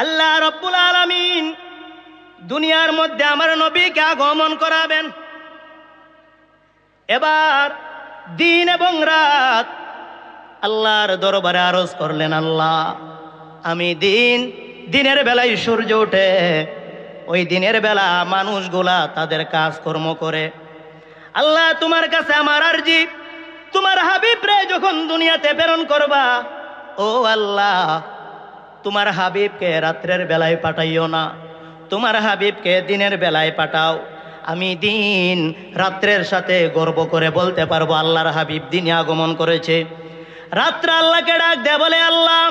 আল্লাহ রব্বুল আলমিন দুনিয়ার মধ্যে আমার নবীকে আগমন করাবেন এবার দিন এবং রাত আল্লাহর দরবারে আরজ করলেন আল্লাহ আমি দিন দিনের বেলায় সূর্য ওঠে ওই দিনের বেলা মানুষগুলা তাদের কাজকর্ম করে আল্লাহ তোমার কাছে আমার আরজি তোমার হাবিব রে যখন দুনিয়াতে প্রেরণ করবা ও আল্লাহ তোমার হাবিবকে রাত্রের বেলায় পাঠাইও না তোমার হাবিবকে দিনের বেলায় পাঠাও আমি দিন রাত্রের সাথে গর্ব করে বলতে পারবো আল্লাহর হাবিব দিনে আগমন করেছে রাত্র আল্লাহকে ডাক দে বলে আল্লাহ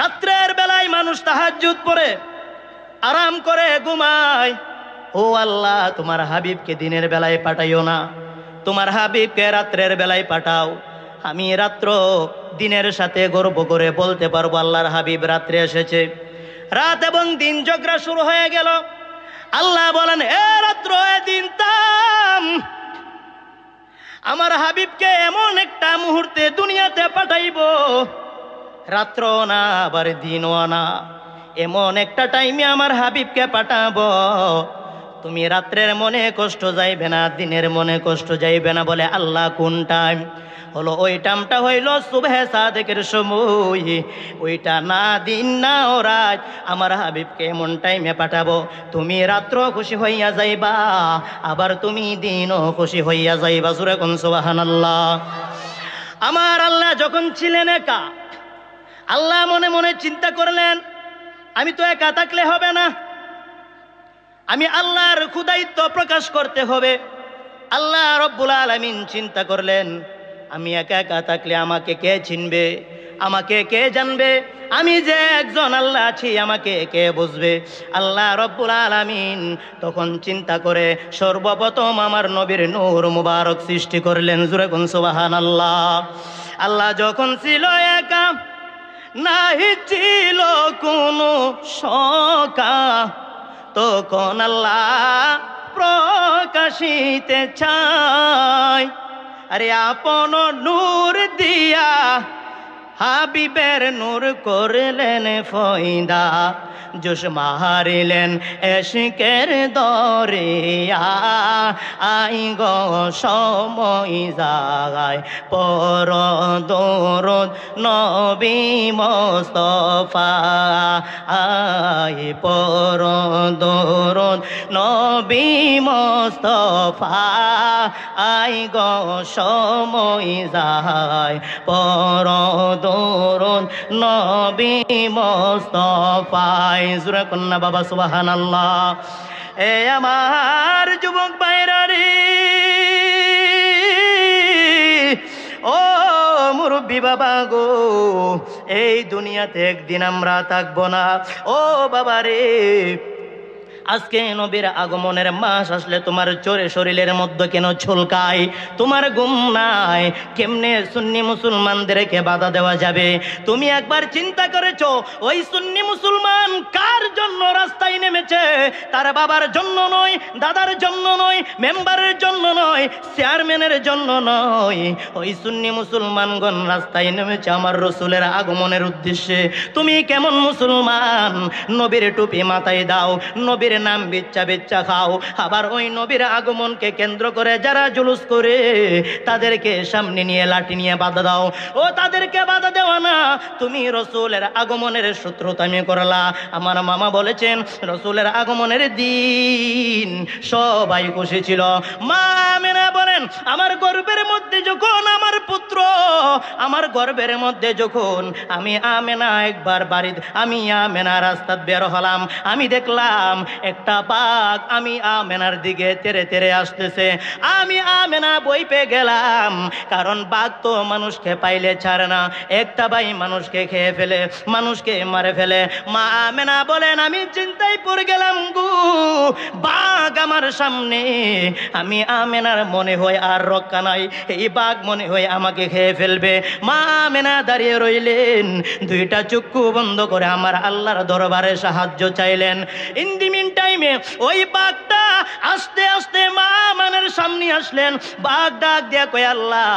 রাত্রের বেলায় মানুষ তাহাজুত পরে আরাম করে ঘুমায় ও আল্লাহ তোমার হাবিবকে দিনের বেলায় পাঠাইও না তোমার হাবিবকে রাত্রের বেলায় পাঠাও আমি রাত্র দিনের সাথে গর্ব করে বলতে পারবো আল্লাহর হাবিব রাত্রে এসেছে রাত এবং দিন ঝগড়া শুরু হয়ে গেল আল্লাহ বলেন এ রাত্র দিন তাম আমার হাবিবকে এমন একটা মুহূর্তে দুনিয়াতে পাঠাইব রাত্র না আবার দিন না এমন একটা টাইমে আমার হাবিবকে পাঠাবো তুমি রাত্রের মনে কষ্ট যাইবে না দিনের মনে কষ্ট যাইবে না বলে আল্লাহ কোন টাইম হলো ওই টামটা হইল শুভে সাদেকের সময় ওইটা না দিন না ও রাজ আমার হাবিবকে এমন টাইমে পাঠাবো তুমি রাত্র খুশি হইয়া যাইবা আবার তুমি দিনও খুশি হইয়া যাইবা সুরে কোন সুবাহান আল্লাহ আমার আল্লাহ যখন ছিলেন একা আল্লাহ মনে মনে চিন্তা করলেন আমি তো একা থাকলে হবে না আমি আল্লাহর ক্ষুদায়িত্ব প্রকাশ করতে হবে আল্লাহ রব্বুল আলমিন চিন্তা করলেন আমি একা একা থাকলে আমাকে কে চিনবে আমাকে কে জানবে আমি যে একজন আল্লাহ আছি আমাকে কে বুঝবে আল্লাহ রব্বুল আলামিন তখন চিন্তা করে সর্বপ্রথম আমার নবীর নূর মুবারক সৃষ্টি করলেন জুরেকুন সুবাহান আল্লাহ আল্লাহ যখন ছিল একা নাহি ছিল কোনো শকা তখন আল্লাহ প্রকাশিতে চায় আরে আপন নূর দিয়া হাবিবের নূর করলেন ফয়দা জোশ মারিলেন এসিকের দরিয়া আই গো সময় যায় পর দরদ নবী মস্তফা আই পর দরদ নবী মস্তফা আই গো সময় যায় পর দরদ নবী মস্তফা জুরে কন্যা বাবা সুবাহান আল্লাহ এ আমার যুবক ভাইরা রে ও মুরব্বী বাবা গো এই দুনিয়াতে একদিন আমরা থাকবো না ও বাবা রে আজকে নবীর আগমনের মাস আসলে তোমার চোরে শরীরের মধ্যে কেন ছলকায় তোমার গুম নাই কেমনে সুন্নি মুসলমানদেরকে বাধা দেওয়া যাবে তুমি একবার চিন্তা করেছ ওই সুন্নি মুসলমান কার জন্য রাস্তায় নেমেছে তার বাবার জন্য নয় দাদার জন্য নয় মেম্বারের জন্য নয় চেয়ারম্যানের জন্য নয় ওই সুন্নি মুসলমানগণ রাস্তায় নেমেছে আমার রসুলের আগমনের উদ্দেশ্যে তুমি কেমন মুসলমান নবীর টুপি মাথায় দাও নবীর নাম বিচ্ছা বিচ্ছা খাও আবার ওই নবীর আগমনকে কেন্দ্র করে যারা জুলুস করে তাদেরকে সামনে নিয়ে লাঠি নিয়ে বাধা দাও ও তাদেরকে বাধা দেওয়া না তুমি রসুলের আগমনের শত্রুতামি করলা আমার মামা বলেছেন রসুলের আগমনের দিন সবাই খুশি ছিল মা মেনা বলেন আমার গর্বের মধ্যে যখন আমার পুত্র আমার গর্বের মধ্যে যখন আমি আমেনা একবার বাড়ি আমি আমেনা রাস্তা বের হলাম আমি দেখলাম একটা বাঘ আমি আমেনার দিকে তেরে তেরে আসতেছে আমি আমেনা বই পে গেলাম কারণ বাঘ তো মানুষকে পাইলে ছাড়ে না একটা বাই মানুষকে খেয়ে ফেলে মানুষকে মারে ফেলে মা আমেনা বলেন আমি চিন্তাই পড়ে গেলাম গু বাঘ আমার সামনে আমি আমেনার মনে হয় আর রক্ষা নাই এই বাঘ মনে হয় আমাকে খেয়ে ফেলবে মা আমেনা দাঁড়িয়ে রইলেন দুইটা চক্ষু বন্ধ করে আমার আল্লাহর দরবারে সাহায্য চাইলেন ইন্দিমিন টাইমে ওই বাঘটা আস্তে আস্তে মা মানের সামনে আসলেন বাঘ ডাক দিয়া কয় আল্লাহ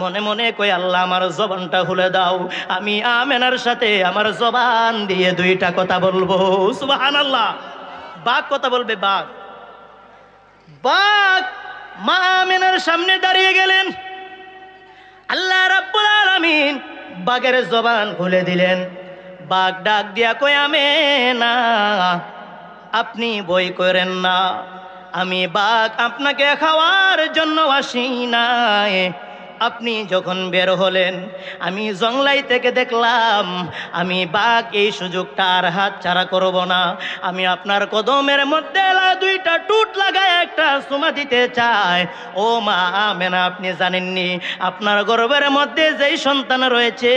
মনে মনে কয় আল্লাহ আমার জবানটা হুলে দাও আমি আমেনার সাথে আমার জবান দিয়ে দুইটা কথা বলবো সুবাহান আল্লাহ বাঘ কথা বলবে বাঘ বাঘ মা আমেনার সামনে দাঁড়িয়ে গেলেন আল্লাহ রাব্বুল আলামিন বাঘের জবান খুলে দিলেন বাঘ ডাক দিয়া কয় আমেনা আপনি বই করেন না আমি বাঘ আপনাকে খাওয়ার জন্য আসি নাই আপনি যখন বের হলেন আমি জংলাই থেকে দেখলাম আমি বাঘ এই সুযোগটা আর হাত ছাড়া করব না আমি আপনার কদমের মধ্যে দুইটা টুট লাগায় একটা সুমা দিতে চাই ও মা মেনা আপনি জানেননি আপনার গর্বের মধ্যে যেই সন্তান রয়েছে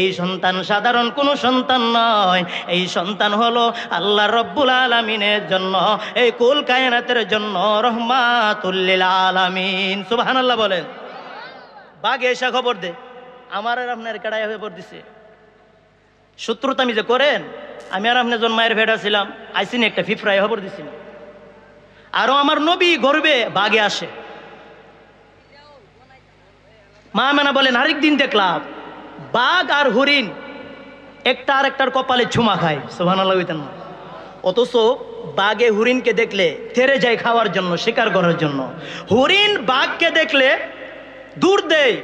এই সন্তান সাধারণ কোনো সন্তান নয় এই সন্তান হলো আল্লাহ রব্বুল আলমিনের জন্য এই কুল কায়নাতের জন্য রহমাতুল্লিল আলমিন সুবাহান আল্লাহ বলেন বাঘে এসে খবর দে আমার আর আপনার কেড়াই হয়ে দিছে শত্রুতা আমি যে করেন আমি আর আপনার জন্মায়ের ভেড়া ছিলাম আইসিনি একটা ফিফরাই খবর দিছি আরো আমার নবী গর্বে বাঘে আসে মা মেনা বলেন আরেক দিন দেখলাম বাঘ আর হরিণ একটা আর একটার কপালে ছুমা খায় সোহান অথচ বাঘে হরিণকে দেখলে থেরে যায় খাওয়ার জন্য শিকার করার জন্য হরিণ বাঘকে দেখলে দূর দেয়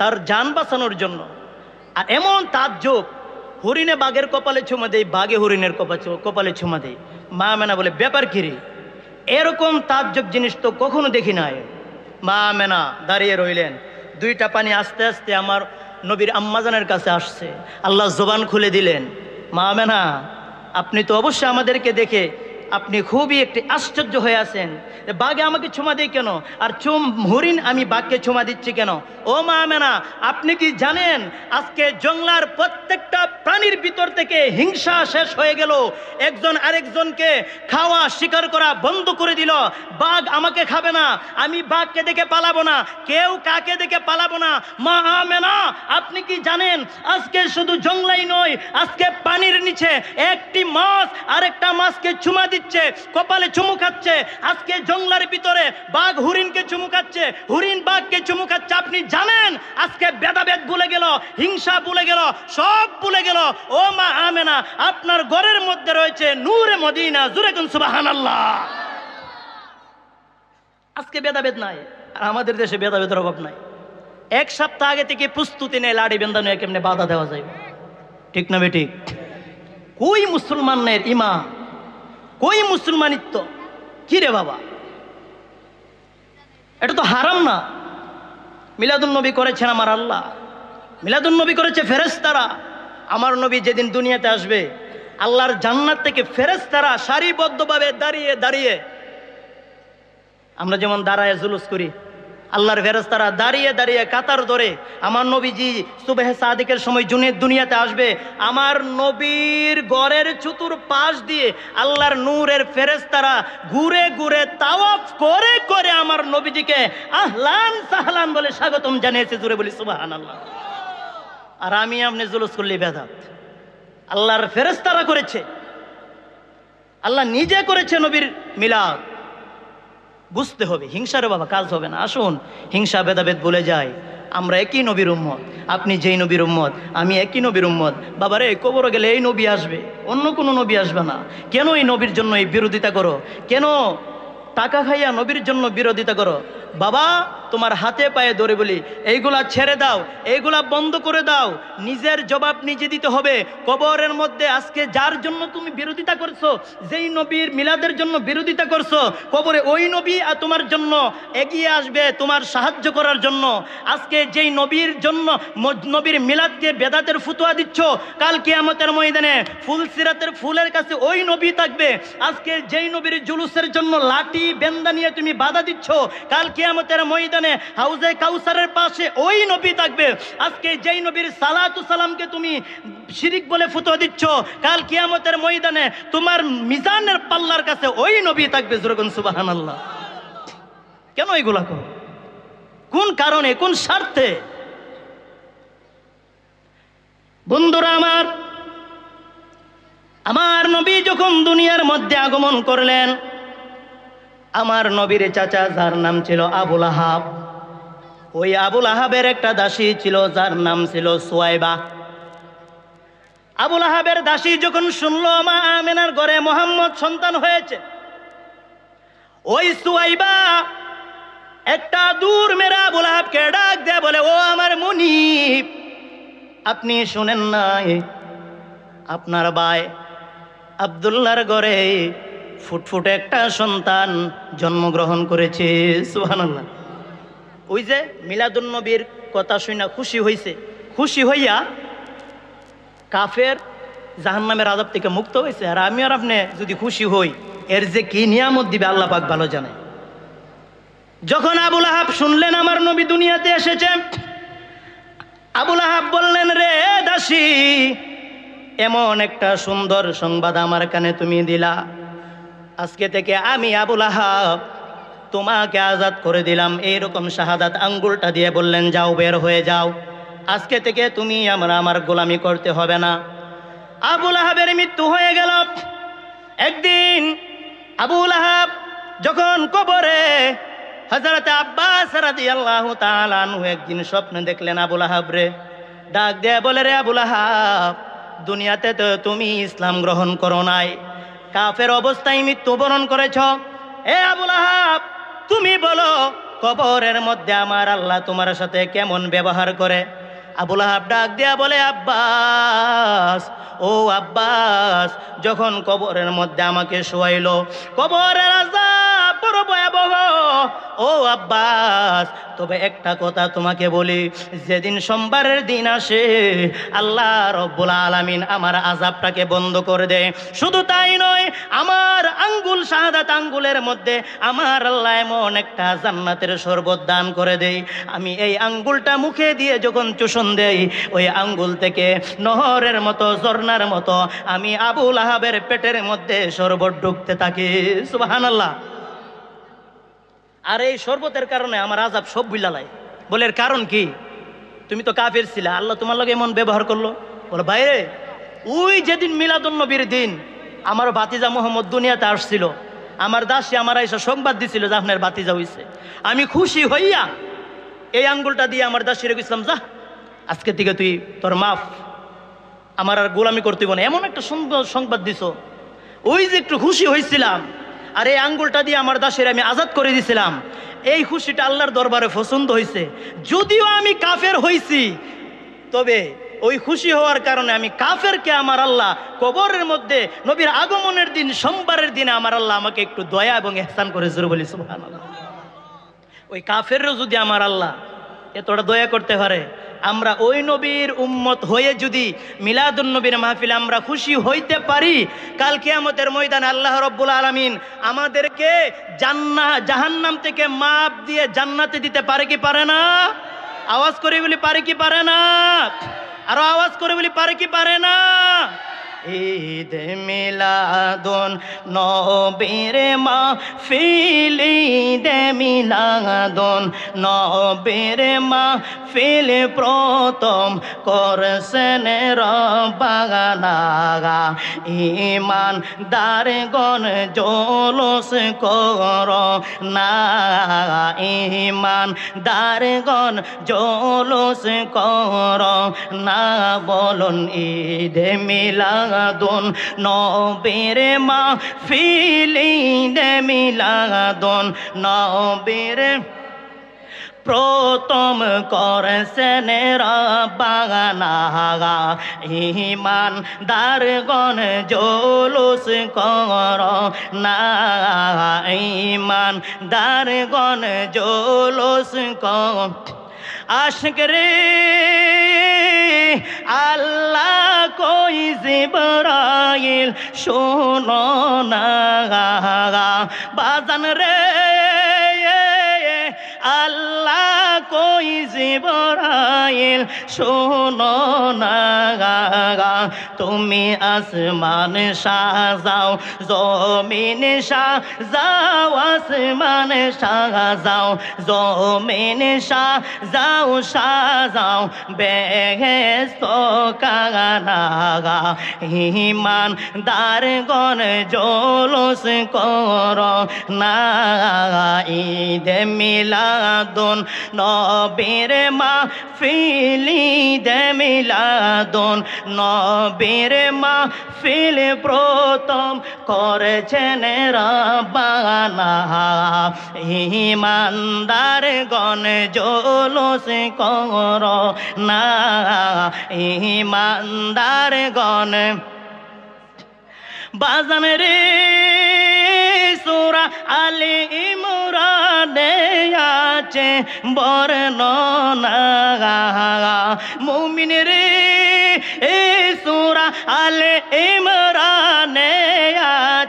তার যান বাঁচানোর জন্য আর এমন তার যোগ হরিণে বাঘের কপালে ছুমা দেয় বাঘে হরিণের কপালে ছুমা দেয় মা মেনা বলে ব্যাপার কিরে এরকম তাজ্জব জিনিস তো কখনো দেখি নাই মা মেনা দাঁড়িয়ে রইলেন দুইটা পানি আস্তে আস্তে আমার নবীর আম্মাজানের কাছে আসছে আল্লাহ জোবান খুলে দিলেন মা মেনা আপনি তো অবশ্যই আমাদেরকে দেখে আপনি খুবই একটি আশ্চর্য হয়ে আছেন বাঘে আমাকে চুমা দেয় কেন আর চুম হরিণ আমি বাঘকে চুমা দিচ্ছি কেন ও মা মেনা আপনি কি জানেন আজকে জংলার প্রত্যেকটা প্রাণীর ভিতর থেকে হিংসা শেষ হয়ে গেল একজন আরেকজনকে খাওয়া শিকার করা বন্ধ করে দিল বাঘ আমাকে খাবে না আমি বাঘকে দেখে পালাবো না কেউ কাকে দেখে পালাবো না মা মেনা আপনি কি জানেন আজকে শুধু জংলাই নয় আজকে পানির নিচে একটি মাছ আরেকটা মাছকে ছুমা দিচ্ছে দিচ্ছে কপালে চুমু খাচ্ছে আজকে জঙ্গলার ভিতরে বাঘ হরিণকে চুমু খাচ্ছে হরিণ বাঘকে চুমু খাচ্ছে আপনি জানেন আজকে ভেদাভেদ ভুলে গেল হিংসা ভুলে গেল সব ভুলে গেল ও মা আমেনা আপনার গড়ের মধ্যে রয়েছে নূরে মদিনা জুরেকুন সুবাহান আল্লাহ আজকে ভেদাভেদ নাই আর আমাদের দেশে ভেদাভেদের অভাব নাই এক সপ্তাহ আগে থেকে প্রস্তুতি নেই লাড়ি বেন্দানো কেমনে বাধা দেওয়া যায় ঠিক না বেঠিক কই মুসলমানের ইমা কই মুসলমানিত্ব কি রে বাবা এটা তো হারাম না মিলাদুল নবী করেছেন আমার আল্লাহ মিলাদুল নবী করেছে তারা আমার নবী যেদিন দুনিয়াতে আসবে আল্লাহর জান্নাত থেকে ফেরেস্তারা সারিবদ্ধভাবে দাঁড়িয়ে দাঁড়িয়ে আমরা যেমন দাঁড়ায় জুলুস করি আল্লাহর ফেরস্তারা দাঁড়িয়ে দাঁড়িয়ে কাতার ধরে আমার নবীজি সুবেহ সাদিকের সময় জুনের দুনিয়াতে আসবে আমার নবীর গড়ের চতুর পাশ দিয়ে আল্লাহর নূরের ফেরেস্তারা ঘুরে ঘুরে তাওয়াফ করে করে আমার নবীজিকে আহলান সাহলান বলে স্বাগতম জানিয়েছে জুড়ে বলি সুবাহান আল্লাহ আর আমি আপনি জুলুস করলি বেদাত আল্লাহর ফেরেস্তারা করেছে আল্লাহ নিজে করেছে নবীর মিলাদ বুঝতে হবে হিংসারে বাবা কাজ হবে না আসুন হিংসা ভেদাভেদ বলে যায় আমরা একই নবীর উম্মত আপনি যেই নবীর উম্মত আমি একই নবীর উম্মত বাবারে কবর গেলে এই নবী আসবে অন্য কোনো নবী আসবে না কেন এই নবীর জন্য এই বিরোধিতা করো কেন টাকা খাইয়া নবীর জন্য বিরোধিতা করো বাবা তোমার হাতে পায়ে ধরে বলি এইগুলা ছেড়ে দাও এইগুলা বন্ধ করে দাও নিজের জবাব নিজে দিতে হবে কবরের মধ্যে আজকে যার জন্য তুমি বিরোধিতা করছো যেই নবীর মিলাদের জন্য বিরোধিতা করছো কবরে ওই নবী আর তোমার জন্য এগিয়ে আসবে তোমার সাহায্য করার জন্য আজকে যেই নবীর জন্য নবীর মিলাদকে বেদাতের ফুতুয়া দিচ্ছ কাল কেয়ামতের ময়দানে ফুল সিরাতের ফুলের কাছে ওই নবী থাকবে আজকে যেই নবীর জুলুসের জন্য লাঠি বেন্দা নিয়ে তুমি বাধা দিচ্ছ কাল কেয়ামতের ময়দান সেখানে হাউজে কাউসারের পাশে ওই নবী থাকবে আজকে যেই নবীর সালাতু সালামকে তুমি শিরিক বলে ফুটো দিচ্ছ কাল কিয়ামতের ময়দানে তোমার মিজানের পাল্লার কাছে ওই নবী থাকবে জুরগন সুবাহান আল্লাহ কেন এগুলা কর কোন কারণে কোন স্বার্থে বন্ধুরা আমার আমার নবী যখন দুনিয়ার মধ্যে আগমন করলেন আমার নবীর চাচা যার নাম ছিল আবুল আহাব ওই আবুল আহাবের একটা দাসী ছিল যার নাম ছিল সোয়াইবা আবুল আহাবের দাসী যখন শুনলো মা আমিনার ঘরে মোহাম্মদ সন্তান হয়েছে ওই সুয়াইবা একটা দূর মেরা আবুল আহাবকে ডাক দেয় বলে ও আমার মুনিপ আপনি শুনেন নাই আপনার ভাই আবদুল্লার ঘরে ফুটফুটে একটা সন্তান জন্মগ্রহণ করেছে সুহানাল্লাহ ওই যে মিলাদুন্নবীর কথা শুনে খুশি হয়েছে খুশি হইয়া কাফের জাহান নামের আদব থেকে মুক্ত হয়েছে আর আমি আর আপনি যদি খুশি হই এর যে কি নিয়ামত দিবে আল্লাহ পাক ভালো জানে যখন আবুল আহাব শুনলেন আমার নবী দুনিয়াতে এসেছে আবুল আহাব বললেন রে দাসী এমন একটা সুন্দর সংবাদ আমার কানে তুমি দিলা আজকে থেকে আমি আবুল আহাব তোমাকে আজাদ করে দিলাম এইরকম শাহাদাত আঙ্গুলটা দিয়ে বললেন যাও বের হয়ে যাও আজকে থেকে তুমি আমরা আমার গোলামি করতে হবে না আবুল আহাবের মৃত্যু হয়ে গেল একদিন আবুল আহাব যখন কবরে হজরত আব্বাস রাজি আল্লাহ তালু একদিন স্বপ্ন দেখলেন আবুল আহাব রে ডাক দেয়া বলে রে আবুল আহাব দুনিয়াতে তো তুমি ইসলাম গ্রহণ করো নাই কাফের অবস্থায় মৃত্যুবরণ করেছ এ আবুল আহাব তুমি বলো কবরের মধ্যে আমার আল্লাহ তোমার সাথে কেমন ব্যবহার করে আবুল আহাব ডাক দিয়া বলে আব্বাস ও আব্বাস যখন কবরের মধ্যে আমাকে শোয়াইল কবরের আজাব বড় ভয়াবহ ও আব্বাস তবে একটা কথা তোমাকে বলি যেদিন সোমবারের দিন আসে আল্লাহ রব্বুল আলমিন আমার আজাবটাকে বন্ধ করে দেয় শুধু তাই নয় আমার আঙ্গুল শাহাদাত আঙ্গুলের মধ্যে আমার আল্লাহ এমন একটা জান্নাতের শরবত দান করে দেয় আমি এই আঙ্গুলটা মুখে দিয়ে যখন চুষণ দেই ওই আঙ্গুল থেকে নহরের মতো ঝর্নার মতো আমি আবুল আহাবের পেটের মধ্যে শরবত ঢুকতে থাকি সুবাহান আল্লাহ আর এই শরবতের কারণে আমার আজাব সব বুঝলালাই বলে কারণ কি তুমি তো কাফের ছিল আল্লাহ তোমার লোক এমন ব্যবহার করলো বলো বাইরে ওই যেদিন মিলাদুন্নবীর দিন আমার ভাতিজা মোহাম্মদ দুনিয়াতে আসছিল আমার দাসী আমার এসে সংবাদ দিছিল যে আপনার বাতিজা হইছে আমি খুশি হইয়া এই আঙ্গুলটা দিয়ে আমার দাসী রেখেছিলাম যা আজকে থেকে তুই তোর মাফ আমার আর গোলামি করতে না এমন একটা সংবাদ দিছ ওই যে একটু খুশি হয়েছিলাম আর এই আঙ্গুলটা দিয়ে আমার দাসের আমি আজাদ করে দিছিলাম এই খুশিটা আল্লাহর দরবারে পছন্দ হয়েছে যদিও আমি কাফের হয়েছি তবে ওই খুশি হওয়ার কারণে আমি কাফেরকে আমার আল্লাহ কবরের মধ্যে নবীর আগমনের দিন সোমবারের দিনে আমার আল্লাহ আমাকে একটু দয়া এবং এহসান করে জোর বলি সুহান ওই কাফেরও যদি আমার আল্লাহ তোরা দয়া করতে পারে আমরা ওই নবীর উম্মত হয়ে যদি নবীর মাহফিলে আমরা খুশি হইতে পারি কাল কেয়ামতের ময়দান আল্লাহ রব্বুল আলমিন আমাদেরকে জান্না জাহান্নাম থেকে মাপ দিয়ে জান্নাতে দিতে পারে কি পারে না আওয়াজ করে বলি পারে কি পারে না আরো আওয়াজ করে বলি পারে কি পারে না ঈদ মিলাদুন নবীর মা ফিল ঈদ মিলাদুন নবীর মা ফিলে প্রথম করছেন রবাগানাগা ইমান গন জলস কর না ইমান গন জলস কর না বলুন ঈদে মিলাদুন নবীর মা ফিলিদে মিলাদুন নবীর প্রথম করেছেন রাগানাগা ইমান দারগণ জলুস কর না ইমান দারগণ জোলুস কর আশক রে আল্লাহ কই জিবরাইল শোনো না বাজান রে জিবরাইল শোনো না তুমি আসমান সাজাও জমিন সাজাও আসমান সাজাও জমিন সাজাও সাজাও বেহেস্ত কাগা হিমান দার গন জলস কর না ঈদ মিলাদুন নবীর মা ফিলি দেমিলাদন নবীর মা ফিল প্রথম করেছেন রাবানা ইমানদার গণ জোলস কর না ইমানদার গণ বাজান রে সুরা আলি আছে বর্ণনা মুমিন রে এ সুরা আলে ইমরা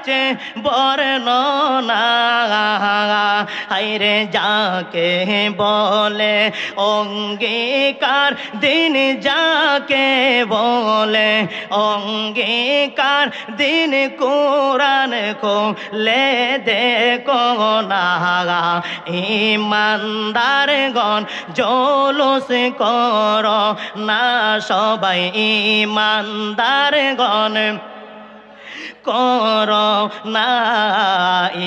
আছে বর্ণনা হাইরে যাকে বলে অঙ্গীকার দিন যাকে বলে অঙ্গীকার দিন কোরআন লে দেখো না ইমানদার গণ জলস কর না সবাই ইমানদার গণ কর না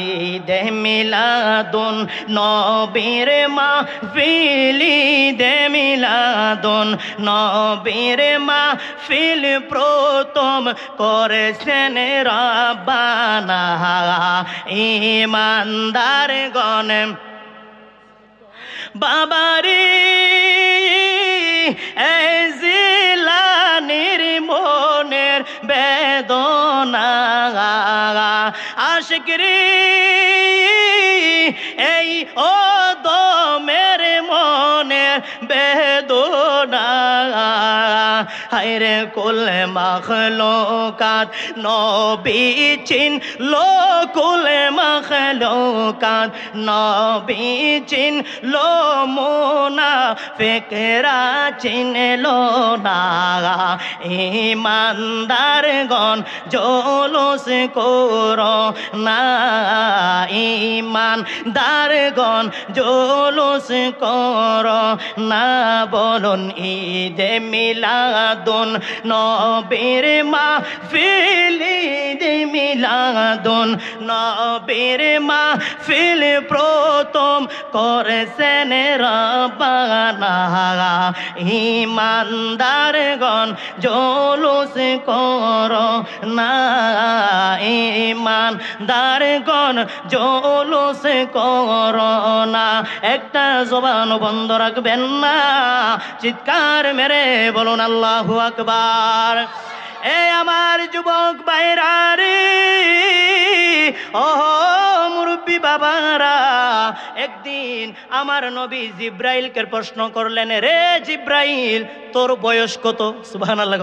ঈদে মিলাদুন নবীর মা ফিলি দে মিলাদুন নবীর মা ফিল প্রথম করেছেন রাবানা ইমানদার গণ বাবারে জিলানির মনের বেদনা আশিকরি এই ও দমের মনে বেদনা হায়রে কুল মখলোকাত নবী চিন লো কুল মখলোকাত নবী চিন লো মোনা ফেকেরা চিন লো না ইমানদার গণ জলস কর না ইমান খান দারগণ জলুস কর না বলুন ঈদে মিলাদুন নবীর মা ফিলি মিলাদুন নবীর মা ফিল প্রথম করেছেন রাবানা ইমানদারগণ জলুস কর না ইমানদারগণ জলুস করছে করোনা একটা জবান বন্ধ রাখবেন না চিৎকার মেরে বলুন আল্লাহ আকবার এ আমার যুবক বাইরারে ও মুরব্বী বাবারা একদিন আমার নবী জিব্রাইলকে প্রশ্ন করলেন রে জিব্রাইল তোর বয়স কত সুবাহ আল্লাহ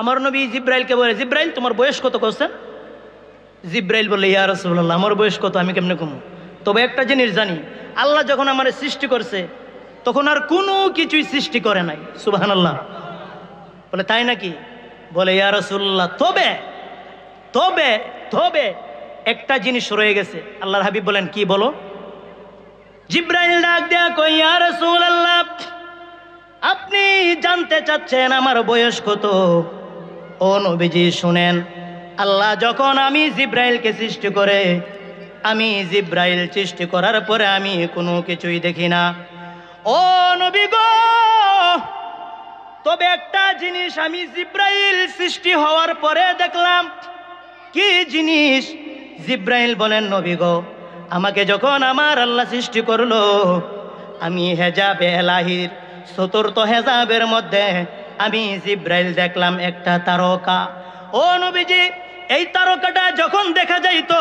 আমার নবী জিব্রাইলকে বলে জিব্রাইল তোমার বয়স কত করছেন জিব্রাইল বলে ইয়া রসুল্লাহ আমার বয়স কত আমি কেমনে কমু তবে একটা জিনিস জানি আল্লাহ যখন আমার সৃষ্টি করছে তখন আর কোনো কিছুই সৃষ্টি করে নাই সুবাহান আল্লাহ বলে তাই নাকি বলে ইয়া রসুল্লাহ তবে তবে তবে একটা জিনিস রয়ে গেছে আল্লাহর হাবিব বলেন কি বলো জিব্রাইল ডাক দেয়া কই ইয়া রসুল আল্লাহ আপনি জানতে চাচ্ছেন আমার বয়স কত ও নবীজি শুনেন আল্লাহ যখন আমি জিব্রাইলকে সৃষ্টি করে আমি জিব্রাইল সৃষ্টি করার পরে আমি কোনো কিছুই দেখি না ও নবী গো তবে একটা জিনিস আমি জিব্রাইল সৃষ্টি হওয়ার পরে দেখলাম কি জিনিস জিব্রাইল বলেন নবী গো আমাকে যখন আমার আল্লাহ সৃষ্টি করলো আমি হেজাব এলাহির চতুর্থ হেজাবের মধ্যে আমি জিব্রাইল দেখলাম একটা তারকা ও নবীজি এই তারকাটা যখন দেখা যাইত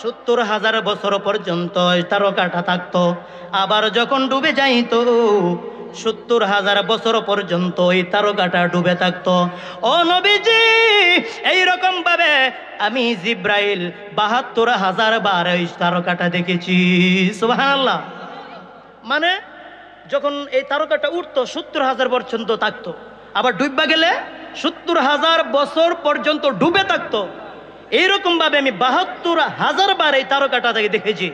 সত্তর হাজার বছর পর্যন্ত এই তারকাটা থাকতো আবার যখন ডুবে যাইত সত্তর হাজার বছর পর্যন্ত এই তারকাটা ডুবে থাকতো ও নবীজি এইরকম ভাবে আমি জিব্রাইল বাহাত্তর হাজার বার এই তারকাটা দেখেছি সুবহানাল্লাহ মানে যখন এই তারকাটা উঠতো সত্তর হাজার পর্যন্ত থাকতো আবার ডুববা গেলে সত্তর হাজার বছর পর্যন্ত ডুবে থাকতো ভাবে আমি বাহাত্তর হাজার বার এই তারকাটা থেকে দেখেছি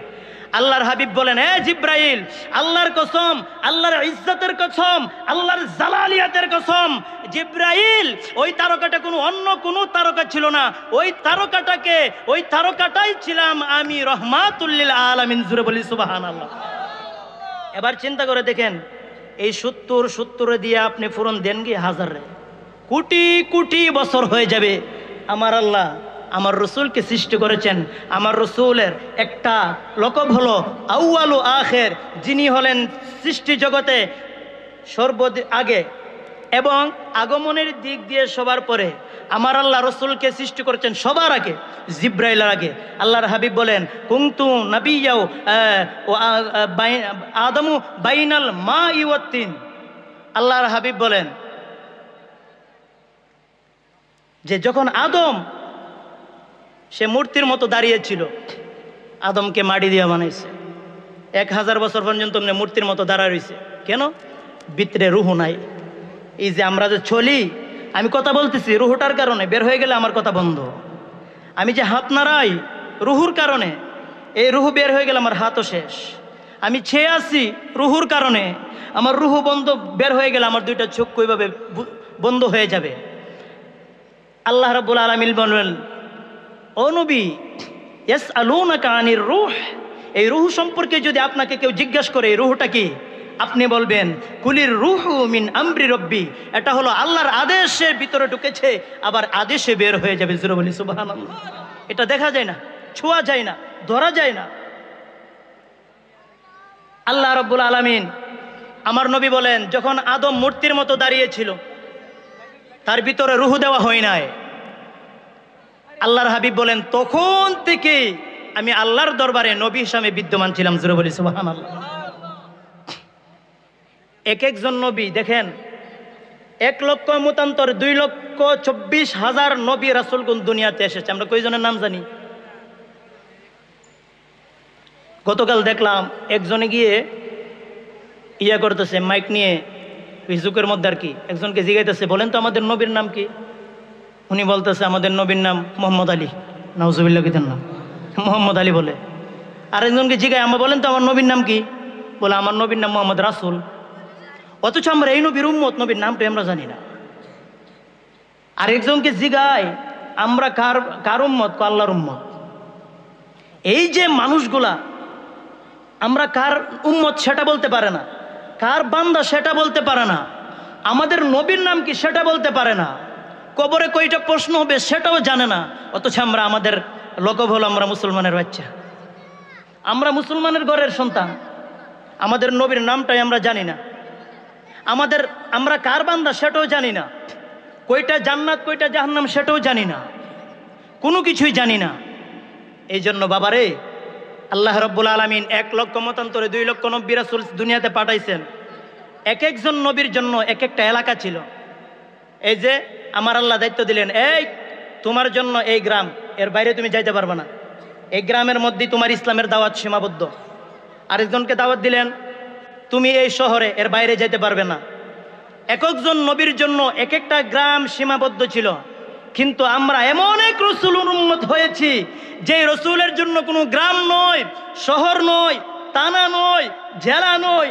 আল্লাহর হাবিব বলেন হ্যাঁ জিব্রাইল আল্লাহর কসম আল্লাহর ইজ্জতের কসম আল্লাহর জালালিয়াতের কসম জিব্রাইল ওই তারকাটা কোনো অন্য কোনো তারকা ছিল না ওই তারকাটাকে ওই তারকাটাই ছিলাম আমি রহমাতুল্লিল আলমিন জুরে বলি সুবাহান আল্লাহ এবার চিন্তা করে দেখেন এই সত্তর সত্তরে দিয়ে আপনি ফুরন দেন গিয়ে হাজারে কোটি কোটি বছর হয়ে যাবে আমার আল্লাহ আমার রসুলকে সৃষ্টি করেছেন আমার রসুলের একটা লকব হলো আউআলু আখের যিনি হলেন সৃষ্টি জগতে সর্ব আগে এবং আগমনের দিক দিয়ে সবার পরে আমার আল্লাহ রসুলকে সৃষ্টি করেছেন সবার আগে জিব্রাইলার আগে আল্লাহর হাবিব বলেন কুংতু নাবিয়াও আদমু বাইনাল মা ইউত্তিন আল্লাহর হাবিব বলেন যে যখন আদম সে মূর্তির মতো দাঁড়িয়েছিল আদমকে মাটি দিয়ে বানাইছে এক হাজার বছর পর্যন্ত মূর্তির মতো দাঁড়া রয়েছে কেন ভিতরে রুহু নাই এই যে আমরা যে চলি আমি কথা বলতেছি রুহুটার কারণে বের হয়ে গেলে আমার কথা বন্ধ আমি যে হাত নাড়াই রুহুর কারণে এই রুহু বের হয়ে গেলে আমার হাতও শেষ আমি ছেয়ে আসি রুহুর কারণে আমার রুহু বন্ধ বের হয়ে গেলে আমার দুইটা চোখ কইভাবে বন্ধ হয়ে যাবে আল্লাহ রব্বুল আলমিল বলবেন ও নবী এস আলুনা কাহানির রুহ এই রুহ সম্পর্কে যদি আপনাকে কেউ জিজ্ঞাসা করে এই রুহটা কি আপনি বলবেন কুলির রুহ মিন আমরি রব্বি এটা হলো আল্লাহর আদেশের ভিতরে ঢুকেছে আবার আদেশে বের হয়ে যাবে জুরবলি সুবাহ এটা দেখা যায় না ছোঁয়া যায় না ধরা যায় না আল্লাহ রব্বুল আলমিন আমার নবী বলেন যখন আদম মূর্তির মতো দাঁড়িয়েছিল তার ভিতরে রুহু দেওয়া হয় নাই আল্লাহর হাবিব বলেন তখন থেকে আমি আল্লাহর দরবারে নবী হিসাবে বিদ্যমান ছিলাম জোরে বলি সুহান আল্লাহ এক একজন নবী দেখেন এক লক্ষ মতান্তর দুই লক্ষ চব্বিশ হাজার নবী রাসুলগুন দুনিয়াতে এসেছে আমরা কয়জনের নাম জানি গতকাল দেখলাম একজনে গিয়ে ইয়ে করতেছে মাইক নিয়ে ওই যুগের মধ্যে আর কি একজনকে জিগাইতেছে বলেন তো আমাদের নবীর নাম কি উনি বলতেছে আমাদের নবীর নাম মোহাম্মদ আলী নওজুবিল্লা কিতেন নাম মোহাম্মদ আলী বলে একজনকে জিগাই আমরা বলেন তো আমার নবীর নাম কি বলে আমার নবীর নাম মোহাম্মদ রাসুল অথচ আমরা এই নবীর উম্মত নবীর নামটাই আমরা জানি না একজনকে জিগায় আমরা কার কার উম্মত আল্লাহর উম্মত এই যে মানুষগুলা আমরা কার উম্মত সেটা বলতে পারে না কার বান্দা সেটা বলতে পারে না আমাদের নবীর নাম কি সেটা বলতে পারে না কবরে কইটা প্রশ্ন হবে সেটাও জানে না অথচ আমরা আমাদের লোকভ আমরা মুসলমানের বাচ্চা আমরা মুসলমানের ঘরের সন্তান আমাদের নবীর নামটাই আমরা জানি না আমাদের আমরা কার বান্দা সেটাও জানি না কইটা জান্নাত কইটা জাহান্নাম সেটাও জানি না কোনো কিছুই জানি না এই জন্য বাবারে আল্লাহ রব্বুল আলমিন এক লক্ষ মতান্তরে দুই লক্ষ নব্বী রাসুল দুনিয়াতে পাঠাইছেন এক একজন নবীর জন্য এক একটা এলাকা ছিল এই যে আমার আল্লাহ দায়িত্ব দিলেন এই তোমার জন্য এই গ্রাম এর বাইরে তুমি যাইতে পারবে না এই গ্রামের মধ্যেই তোমার ইসলামের দাওয়াত সীমাবদ্ধ আরেকজনকে দাওয়াত দিলেন তুমি এই শহরে এর বাইরে যেতে পারবে না এক একজন নবীর জন্য এক একটা গ্রাম সীমাবদ্ধ ছিল কিন্তু আমরা এমন এক রসুল উন্মত হয়েছি যে রসুলের জন্য কোনো গ্রাম নয় শহর নয় তানা নয় জেলা নয়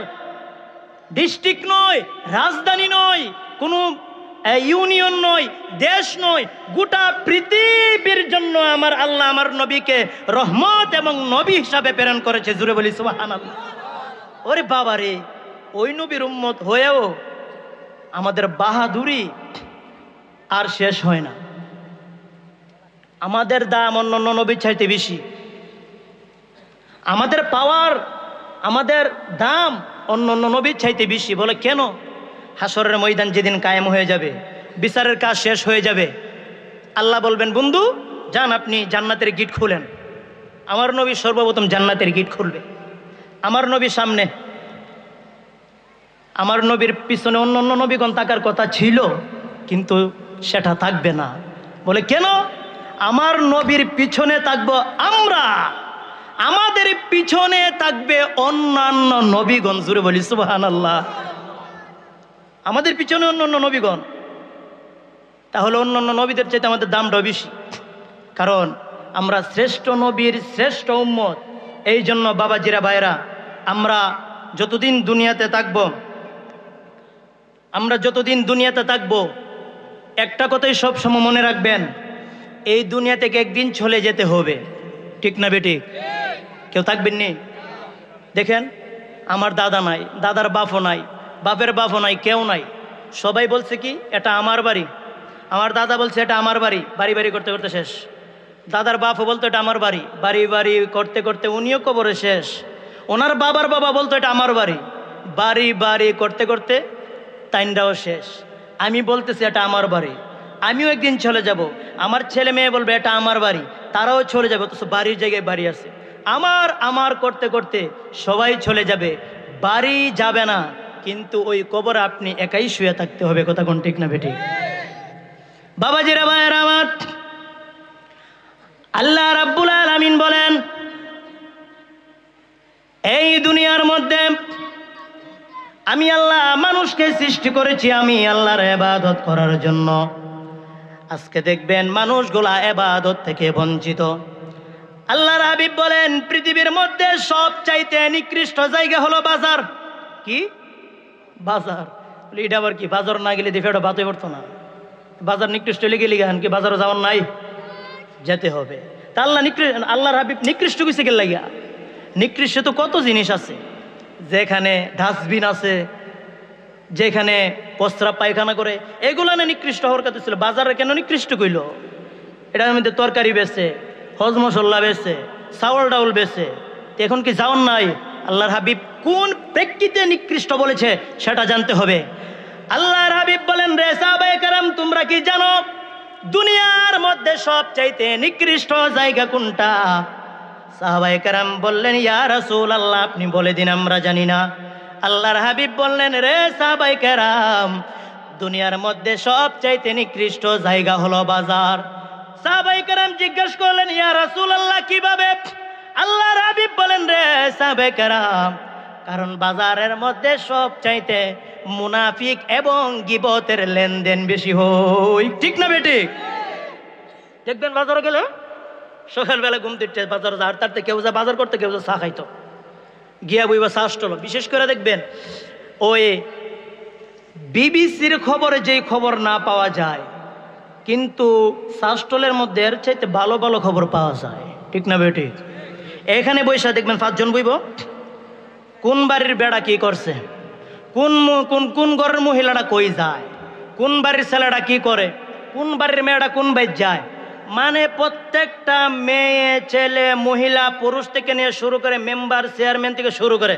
ডিস্ট্রিক্ট নয় রাজধানী নয় কোনো ইউনিয়ন নয় দেশ নয় গোটা পৃথিবীর জন্য আমার আল্লাহ আমার নবীকে রহমত এবং নবী হিসাবে প্রেরণ করেছে জুড়ে বলি সুবাহান ওরে বাবা রে ওই নবীর উম্মত হয়েও আমাদের বাহাদুরি আর শেষ হয় না আমাদের দাম অন্যান্য নবীর চাইতে বেশি আমাদের পাওয়ার আমাদের দাম অন্যান্য নবীর চাইতে বেশি বলে কেন হাসরের ময়দান যেদিন কায়েম হয়ে যাবে বিচারের কাজ শেষ হয়ে যাবে আল্লাহ বলবেন বন্ধু যান আপনি জান্নাতের গিট খুলেন আমার নবী সর্বপ্রথম জান্নাতের গিট খুলবে আমার নবী সামনে আমার নবীর পিছনে অন্য অন্য নবীগণ থাকার কথা ছিল কিন্তু সেটা থাকবে না বলে কেন আমার নবীর পিছনে থাকব আমরা আমাদের পিছনে থাকবে অন্যান্য নবীগণ জুড়ে বলি সুবাহান আল্লাহ আমাদের পিছনে অন্যান্য নবীগণ তাহলে অন্যান্য নবীদের চাইতে আমাদের দামটা বেশি কারণ আমরা শ্রেষ্ঠ নবীর শ্রেষ্ঠ উম্মত এই জন্য বাবাজিরা ভাইরা আমরা যতদিন দুনিয়াতে থাকব আমরা যতদিন দুনিয়াতে থাকব একটা কথাই সবসময় মনে রাখবেন এই দুনিয়া থেকে একদিন চলে যেতে হবে ঠিক না বেটি কেউ থাকবেন নি দেখেন আমার দাদা নাই দাদার বাপও নাই বাপের বাপও নাই কেউ নাই সবাই বলছে কি এটা আমার বাড়ি আমার দাদা বলছে এটা আমার বাড়ি বাড়ি বাড়ি করতে করতে শেষ দাদার বাপও বলতো এটা আমার বাড়ি বাড়ি বাড়ি করতে করতে উনিও কবরে শেষ ওনার বাবার বাবা বলতো এটা আমার বাড়ি বাড়ি বাড়ি করতে করতে তাইনরাও শেষ আমি বলতেছি এটা আমার বাড়ি আমিও একদিন চলে যাব। আমার ছেলে মেয়ে বলবে এটা আমার বাড়ি তারাও চলে যাবে তো বাড়ির জায়গায় বাড়ি আছে আমার আমার করতে করতে সবাই চলে যাবে বাড়ি যাবে না কিন্তু ওই কবর আপনি একাই শুয়ে থাকতে হবে কথা কোন ঠিক না বেটি বাবাজিরা ভাই আমার আল্লাহ রাব্বুল আলামিন বলেন এই দুনিয়ার মধ্যে আমি আল্লাহ মানুষকে সৃষ্টি করেছি আমি আল্লাহর এবাদত করার জন্য আজকে দেখবেন মানুষগুলা এবাদত থেকে বঞ্চিত আল্লাহ হাবিব বলেন পৃথিবীর মধ্যে সব চাইতে নিকৃষ্ট জায়গা হলো বাজার কি বাজার এটা আবার কি বাজার না গেলে দেখে ওটা বাতে পড়তো না বাজার নিকৃষ্ট হলে লিগে কি বাজারে যাওয়ার নাই যেতে হবে তা আল্লাহ নিকৃষ্ট আল্লাহর হাবিব নিকৃষ্ট কিছু গেল লাগিয়া নিকৃষ্ট তো কত জিনিস আছে যেখানে ডাস্টবিন আছে যেখানে প্রস্রাব পায়খানা করে এগুলো না নিকৃষ্ট হওয়ার কথা ছিল বাজারে কেন নিকৃষ্ট কইল এটার মধ্যে তরকারি বেছে হজ মশল্লা বেছে চাউল ডাউল বেছে এখন কি যাওয়ার নাই আল্লাহর হাবিব কোন প্রেক্ষিতে নিকৃষ্ট বলেছে সেটা জানতে হবে আল্লাহর হাবিব বলেন রে কারাম তোমরা কি জানো দুনিয়ার মধ্যে সব চাইতে নিকৃষ্ট জায়গা কোনটা সাহাবাই কারাম বললেন ইয়া রসুল আল্লাহ আপনি বলে দিন আমরা জানি না আল্লাহর হাবিব বললেন রে সাবাই কেরাম দুনিয়ার মধ্যে সবচাইতে নিকৃষ্ট জায়গা হলো বাজার সাবাই কেরাম জিজ্ঞেস করলেন ইয়া রাসুল আল্লাহ কিভাবে আল্লাহর হাবিব বলেন রে সাবাই কেরাম কারণ বাজারের মধ্যে সব চাইতে মুনাফিক এবং গিবতের লেনদেন বেশি হই ঠিক না বেটি দেখবেন বাজারে গেলে সকালবেলা ঘুম দিচ্ছে বাজার যার তার কেউ যা বাজার করতে কেউ যা চা খাইতো গিয়া বইবা সার্চ টলো বিশেষ করে দেখবেন ওই বিবিসির খবরে যেই খবর না পাওয়া যায় কিন্তু সার্চটলের মধ্যে এর চাইতে ভালো ভালো খবর পাওয়া যায় ঠিক না বেটি এখানে বৈশা দেখবেন পাঁচজন বইব কোন বাড়ির বেড়া কি করছে কোন কোন কোন ঘরের মহিলাটা কই যায় কোন বাড়ির ছেলেটা কি করে কোন বাড়ির মেয়েটা কোন বাইর যায় মানে প্রত্যেকটা মেয়ে ছেলে মহিলা পুরুষ থেকে নিয়ে শুরু করে মেম্বার চেয়ারম্যান থেকে শুরু করে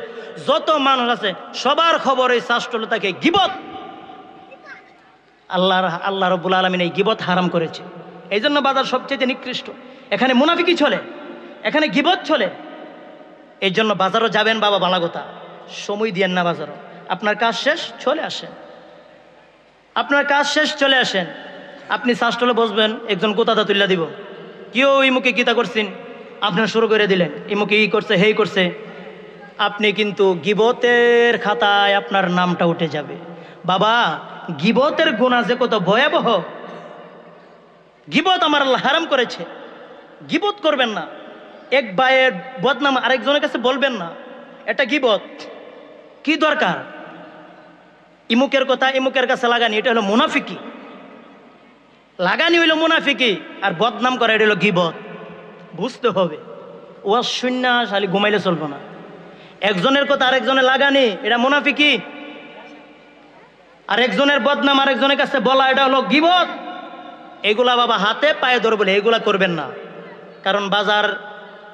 যত মানুষ আছে সবার খবর এই শাষ্টলতাকে গিবত আল্লাহর আল্লাহ রবুল আলমিন এই গিবত হারাম করেছে এই জন্য বাজার সবচেয়ে নিকৃষ্ট এখানে মুনাফিকি চলে এখানে গিবত চলে এই জন্য বাজারও যাবেন বাবা বালাগতা সময় দিয়েন না বাজারও আপনার কাজ শেষ চলে আসেন আপনার কাজ শেষ চলে আসেন আপনি শ্বাসটলে বসবেন একজন কোথাটা তুল্লা দিব কেউ ইমুকে গীতা করছেন আপনার শুরু করে দিলেন ইমুকে ই করছে হেই করছে আপনি কিন্তু গিবতের খাতায় আপনার নামটা উঠে যাবে বাবা গিবতের গুণা যে কত ভয়াবহ গিবত আমার হারাম করেছে গিবত করবেন না এক বায়ের বদনাম আরেকজনের কাছে বলবেন না এটা গিবত কি দরকার ইমুকের কথা ইমুকের কাছে লাগানি এটা হলো মুনাফিকি লাগানি হইল মুনাফিকি আর বদনাম করা এটা হলো গিবত বুঝতে হবে ওয়াজ সন্ন্যাস শালি ঘুমাইলে চলবো না একজনের কথা আরেকজনে লাগানি এটা মুনাফিকি আর একজনের বদনাম আরেকজনের কাছে বলা এটা হলো গিবত এগুলা বাবা হাতে পায়ে ধরে বলে এগুলা করবেন না কারণ বাজার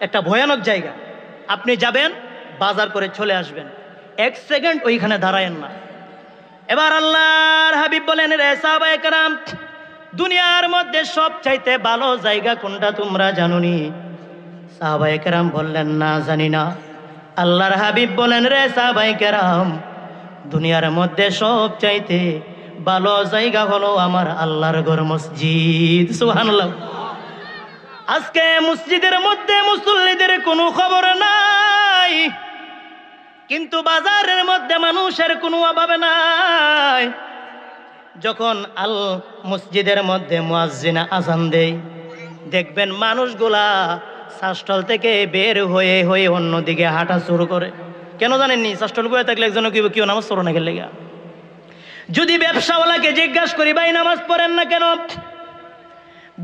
একটা ভয়ানক জায়গা আপনি যাবেন বাজার করে চলে আসবেন এক সেকেন্ড ওইখানে দাঁড়ায়েন না এবার আল্লাহর হাবিব বলেন রে সাহাবায়ে কারাম দুনিয়ার মধ্যে সব চাইতে ভালো জায়গা কোনটা তোমরা জানুনি সাহবাইকেরাম বললেন না জানি না আল্লাহর হাবিব বলেন রে সাহবাইকেরাম দুনিয়ার মধ্যে সব চাইতে ভালো জায়গা হলো আমার আল্লাহর ঘর মসজিদ সুহানুল্লাহ আজকে মসজিদের মধ্যে মুসল্লিদের কোনো খবর নাই কিন্তু বাজারের মধ্যে মানুষের কোনো অভাব নাই যখন আল মসজিদের মধ্যে মুয়াজ্জিনা আজান দেয় দেখবেন মানুষগুলা সাস্টল থেকে বের হয়ে হয়ে অন্যদিকে হাঁটা শুরু করে কেন জানেননি সাস্টল বয়ে থাকলে একজন কি কেউ নামাজ পড়ো না গেলে যদি ব্যবসাওয়ালাকে জিজ্ঞাসা করি ভাই নামাজ পড়েন না কেন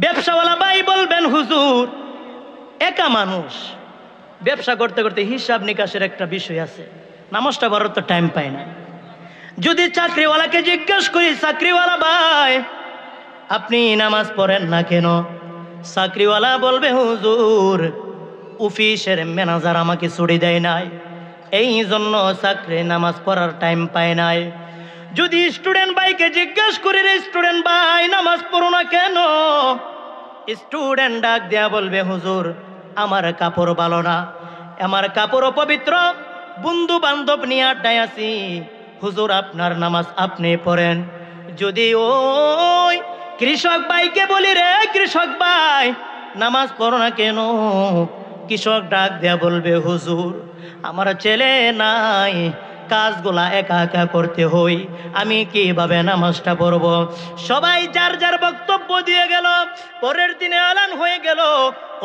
ব্যবসাওয়ালা ভাই বলবেন হুজুর একা মানুষ ব্যবসা করতে করতে হিসাব নিকাশের একটা বিষয় আছে নামাজটা বড় তো টাইম পায় না যদি চাকরিওয়ালাকে জিজ্ঞেস করি চাকরিওয়ালা ভাই আপনি নামাজ পড়েন না কেন চাকরিওয়ালা বলবে হুজুর অফিসের ম্যানেজার আমাকে ছুটি দেয় নাই এই জন্য চাকরি নামাজ পড়ার টাইম পায় নাই যদি স্টুডেন্ট ভাইকে জিজ্ঞেস করি রে স্টুডেন্ট ভাই নামাজ পড়ো না কেন স্টুডেন্ট ডাক দেয়া বলবে হুজুর আমার কাপড় ভালো না আমার কাপড় পবিত্র বন্ধু বান্ধব নিয়ে আড্ডায় আছি হুজুর আপনার নামাজ আপনি পড়েন যদি ওই কৃষক ভাইকে বলি রে কৃষক ভাই নামাজ পড়ো না কেন কৃষক ডাক দেয়া বলবে হুজুর আমার ছেলে নাই কাজগুলা একা একা করতে হই আমি কিভাবে নামাজটা পড়ব সবাই যার যার বক্তব্য দিয়ে গেল পরের দিনে এলান হয়ে গেল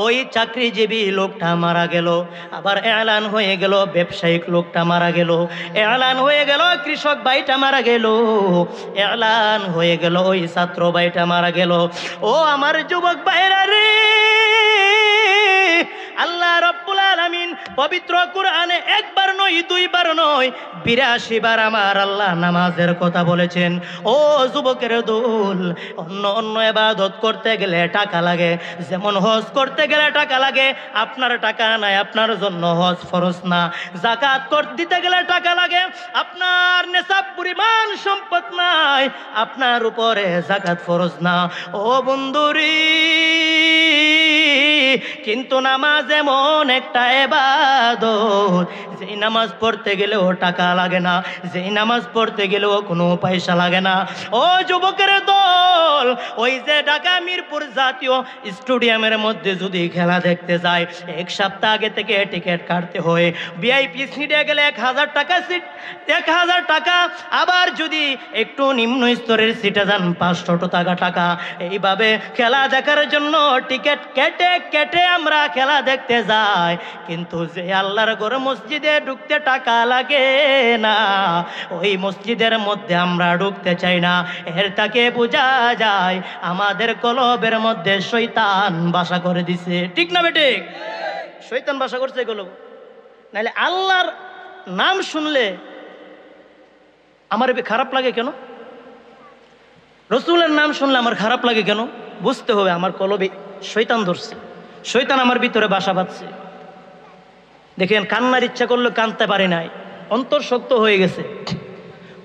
ওই চাকরিজীবী লোকটা মারা গেল আবার এলান হয়ে গেল ব্যবসায়িক লোকটা মারা গেল এলান হয়ে গেল কৃষক ভাইটা মারা গেল এলান হয়ে গেল ওই ছাত্র ভাইটা মারা গেল ও আমার যুবক ভাইরা রে আল্লাহ আলামিন পবিত্র কোরআনে একবার নয় দুইবার নয় বিরাশি বার আমার আল্লাহ নামাজের কথা বলেছেন ও যুবকের দোল অন্য অন্য এবাদত করতে গেলে টাকা লাগে যেমন হজ করতে গেলে টাকা লাগে আপনার টাকা নাই আপনার জন্য হজ ফরজ না জাকাত কর দিতে গেলে টাকা লাগে আপনার নেশাব পরিমাণ সম্পদ নাই আপনার উপরে জাকাত ফরজ না ও বন্ধুরি কিন্তু নামাজ এমন একটা এবাদত যেই নামাজ পড়তে গেলেও টাকা লাগে না যেই নামাজ পড়তে গেলেও কোনো পয়সা লাগে না ও যুবকের দল ওই যে ঢাকা মিরপুর জাতীয় স্টেডিয়ামের মধ্যে যদি খেলা দেখতে যায় এক সপ্তাহ আগে থেকে টিকিট কাটতে হয় ভিআইপি সিটে গেলে এক হাজার টাকা সিট এক হাজার টাকা আবার যদি একটু নিম্ন স্তরের সিটে যান পাঁচশো টাকা টাকা এইভাবে খেলা দেখার জন্য টিকিট কেটে কেটে আমরা খেলা দেখতে যাই কিন্তু যে আল্লাহর ঘরে মসজিদে ঢুকতে টাকা লাগে না ওই মসজিদের মধ্যে আমরা ঢুকতে চাই না এর তাকে বোঝা যায় আমাদের কলবের মধ্যে শৈতান বাসা করে দিছে ঠিক না বেটে শৈতান বাসা করছে এগুলো নাহলে আল্লাহর নাম শুনলে আমার খারাপ লাগে কেন রসুলের নাম শুনলে আমার খারাপ লাগে কেন বুঝতে হবে আমার কলবে শৈতান ধরছে শৈতান আমার ভিতরে বাসা বাঁধছে দেখেন কান্নার ইচ্ছা করলে কাঁদতে পারি নাই অন্তর শক্ত হয়ে গেছে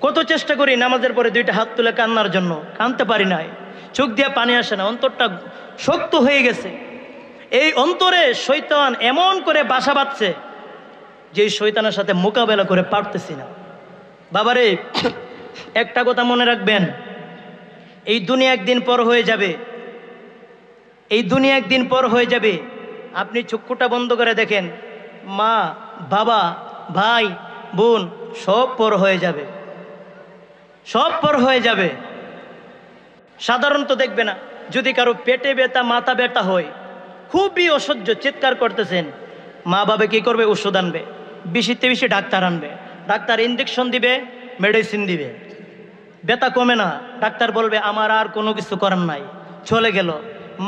কত চেষ্টা করি নামাজের পরে দুইটা হাত তুলে কান্নার জন্য কাঁদতে পারি নাই চোখ দিয়ে পানি আসে না অন্তরটা শক্ত হয়ে গেছে এই অন্তরে শৈতান এমন করে বাসা বাঁধছে যে শৈতানের সাথে মোকাবেলা করে পারতেছি না বাবারে একটা কথা মনে রাখবেন এই দুনিয়া একদিন পর হয়ে যাবে এই দুনিয়া একদিন পর হয়ে যাবে আপনি চক্ষুটা বন্ধ করে দেখেন মা বাবা ভাই বোন সব পর হয়ে যাবে সব পর হয়ে যাবে সাধারণত দেখবে না যদি কারো পেটে ব্যথা মাথা ব্যথা হয় খুবই অসহ্য চিৎকার করতেছেন মা বাবে কি করবে ওষুধ আনবে বেশিতে বেশি ডাক্তার আনবে ডাক্তার ইঞ্জেকশন দিবে মেডিসিন দিবে ব্যথা কমে না ডাক্তার বলবে আমার আর কোনো কিছু করার নাই চলে গেল